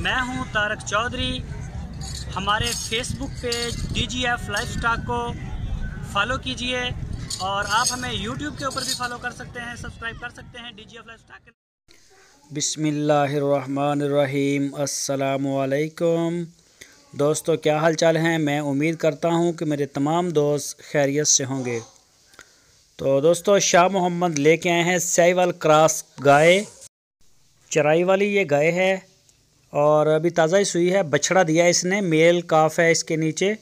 میں ہوں تارک چودھری ہمارے Facebook page D G F life stock کو فالو کیجئے اور آپ ہمیں یوٹیوب کے اوپر بھی فالو کر سکتے ہیں سبسکرائب کر سکتے ہیں D G F life stock بسم اللہ الرحمن الرحیم السلام علیکم دوستو کیا حال چال ہیں میں امید کرتا ہوں کہ میرے تمام دوست خیریت سے ہوں گے تو دوستو شاہ محمد لے کے آئے ہیں سیول کراس گائے چرائی والی یہ گائے ہے اور ابھی تازہ ہی سوئی ہے بچھڑا دیا ہے اس نے میل کاف ہے اس کے نیچے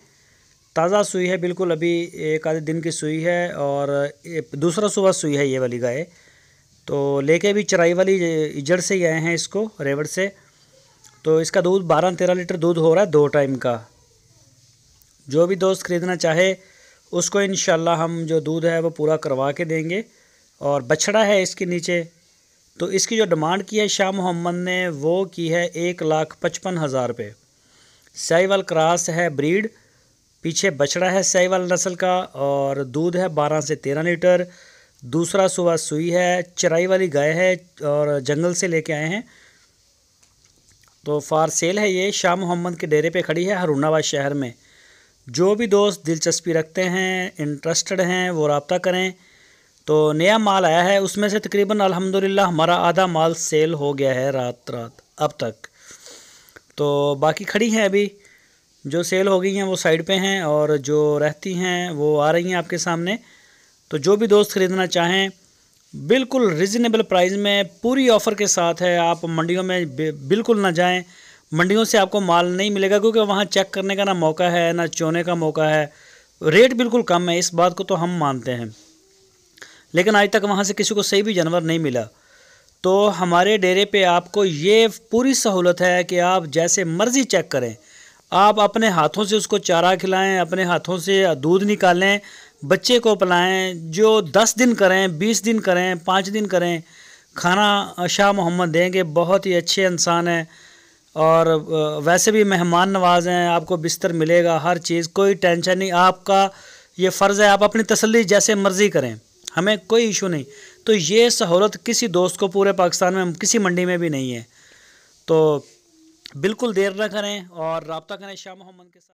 تازہ سوئی ہے بالکل ابھی ایک آدھے دن کی سوئی ہے اور دوسرا صبح سوئی ہے یہ والی گائے تو لے کے بھی چرائی والی اجڑ سے ہی آئے ہیں اس کو ریوڑ سے تو اس کا دودھ بارہ تیرہ لیٹر دودھ ہو رہا ہے دو ٹائم کا جو بھی دوست خریدنا چاہے اس کو انشاءاللہ ہم جو دودھ ہے وہ پورا کروا کے دیں گے اور بچھڑا ہے اس کے نیچے تو اس کی جو ڈیمانڈ کی ہے شاہ محمد نے وہ کی ہے ایک لاکھ پچپن ہزار روپے سیول کراس ہے بریڈ پیچھے بچڑا ہے سیول نسل کا اور دودھ ہے بارہ سے تیرہ لیٹر دوسرا صبح سوئی ہے چرائی والی گائے ہے اور جنگل سے لے کے آئے ہیں تو فار سیل ہے یہ شاہ محمد کے ڈیرے پہ کھڑی ہے ہرون آباد شہر میں جو بھی دوست دلچسپی رکھتے ہیں انٹرسٹڈ ہیں وہ رابطہ کریں تو نیا مال آیا ہے اس میں سے تقریباً الحمدللہ ہمارا آدھا مال سیل ہو گیا ہے رات رات اب تک تو باقی کھڑی ہیں ابھی جو سیل ہو گئی ہیں وہ سائڈ پہ ہیں اور جو رہتی ہیں وہ آ رہی ہیں آپ کے سامنے تو جو بھی دوست خریدنا چاہیں بالکل ریزنیبل پرائز میں پوری آفر کے ساتھ ہے آپ منڈیوں میں بالکل نہ جائیں منڈیوں سے آپ کو مال نہیں ملے گا کیونکہ وہاں چیک کرنے کا نہ موقع ہے نہ چونے کا موقع ہے ریٹ بالکل کم ہے اس بات کو تو ہم مانتے ہیں لیکن آج تک وہاں سے کسی کو صحیح بھی جانور نہیں ملا تو ہمارے ڈیرے پہ آپ کو یہ پوری سہولت ہے کہ آپ جیسے مرضی چیک کریں آپ اپنے ہاتھوں سے اس کو چارہ کھلائیں اپنے ہاتھوں سے دودھ نکالیں بچے کو پلائیں جو دس دن کریں بیس دن کریں پانچ دن کریں کھانا شاہ محمد دیں گے بہت ہی اچھے انسان ہیں اور ویسے بھی مہمان نواز ہیں آپ کو بستر ملے گا ہر چیز کوئی ٹینشن نہیں آپ کا یہ فرض ہے آپ اپنی تسلی جیسے مرضی کریں ہمیں کوئی ایشو نہیں تو یہ سہولت کسی دوست کو پورے پاکستان میں کسی منڈی میں بھی نہیں ہے تو بالکل دیر نہ کریں اور رابطہ کریں شاہ محمد کے ساتھ